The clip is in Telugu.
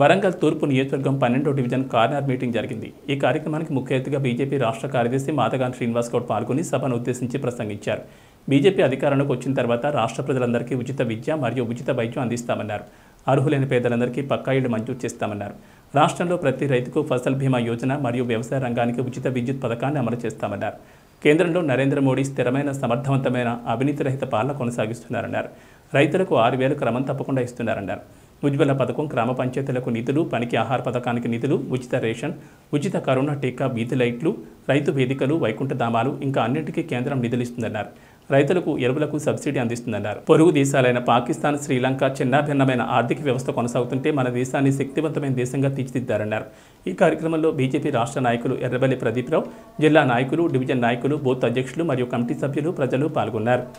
వరంగల్ తూర్పు నియోజకవర్గం పన్నెండో డివిజన్ కార్నర్ మీటింగ్ జరిగింది ఈ కార్యక్రమానికి ముఖ్య అతిథిగా బీజేపీ రాష్ట్ర కార్యదర్శి మాతగాన్ శ్రీనివాస్ గౌడ్ పాల్గొని సభను ఉద్దేశించి ప్రసంగించారు బీజేపీ అధికారంలోకి వచ్చిన తర్వాత రాష్ట్ర ప్రజలందరికీ ఉచిత విద్య మరియు ఉచిత వైద్యం అందిస్తామన్నారు అర్హులైన పేదలందరికీ పక్కా ఇళ్లు మంజూరు చేస్తామన్నారు రాష్ట్రంలో ప్రతి రైతుకు ఫసల్ బీమా యోజన మరియు వ్యవసాయ రంగానికి ఉచిత విద్యుత్ పథకాన్ని అమలు చేస్తామన్నారు కేంద్రంలో నరేంద్ర మోడీ స్థిరమైన సమర్థవంతమైన అవినీతి రహిత పాలన కొనసాగిస్తున్నారన్నారు రైతులకు ఆరు వేలు క్రమం తప్పకుండా ఇస్తున్నారన్నారు ఉజ్వల పథకం గ్రామ పంచాయతీలకు నిధులు పనికి ఆహార పథకానికి నిధులు ఉచిత రేషన్ ఉచిత కరోనా టీకా వీధి లైట్లు రైతు వేదికలు వైకుంఠధామాలు ఇంకా అన్నింటికీ కేంద్రం నిధులిస్తుందన్నారు రైతులకు ఎరువులకు సబ్సిడీ అందిస్తుందన్నారు పొరుగు దేశాలైన పాకిస్తాన్ శ్రీలంక చిన్నాభిన్నమైన ఆర్థిక వ్యవస్థ కొనసాగుతుంటే మన దేశాన్ని శక్తివంతమైన దేశంగా తీర్చిదిద్దారన్నారు ఈ కార్యక్రమంలో బీజేపీ రాష్ట్ర నాయకులు ఎర్రబెల్లి ప్రదీప్రావు జిల్లా నాయకులు డివిజన్ నాయకులు బూత్ అధ్యక్షులు మరియు కమిటీ సభ్యులు ప్రజలు పాల్గొన్నారు